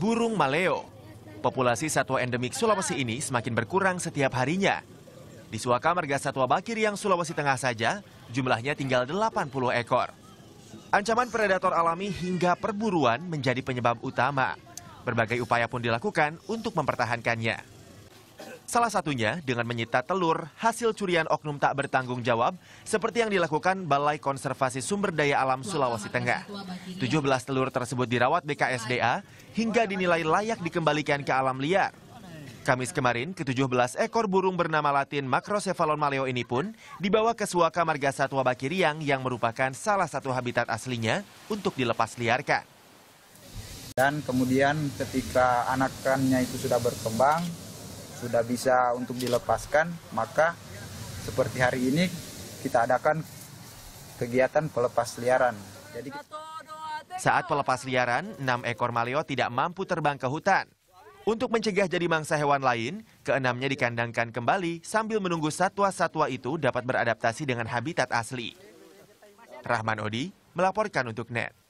burung maleo. Populasi satwa endemik Sulawesi ini semakin berkurang setiap harinya. Di Suaka Marga Satwa bakir yang Sulawesi Tengah saja, jumlahnya tinggal 80 ekor. Ancaman predator alami hingga perburuan menjadi penyebab utama. Berbagai upaya pun dilakukan untuk mempertahankannya. Salah satunya dengan menyita telur hasil curian oknum tak bertanggung jawab seperti yang dilakukan Balai Konservasi Sumber Daya Alam Sulawesi Tengah. 17 telur tersebut dirawat BKSDA hingga dinilai layak dikembalikan ke alam liar. Kamis kemarin, ke-17 ekor burung bernama latin Macrocephalon maleo ini pun dibawa ke Suaka Marga Satwa Bakiriang yang merupakan salah satu habitat aslinya untuk dilepas liarkan. Dan kemudian ketika anakannya itu sudah berkembang, sudah bisa untuk dilepaskan, maka seperti hari ini kita adakan kegiatan pelepas liaran. Jadi saat pelepas liaran, enam ekor maleo tidak mampu terbang ke hutan. Untuk mencegah jadi mangsa hewan lain, keenamnya dikandangkan kembali sambil menunggu satwa-satwa itu dapat beradaptasi dengan habitat asli. Rahman Odi melaporkan untuk NET.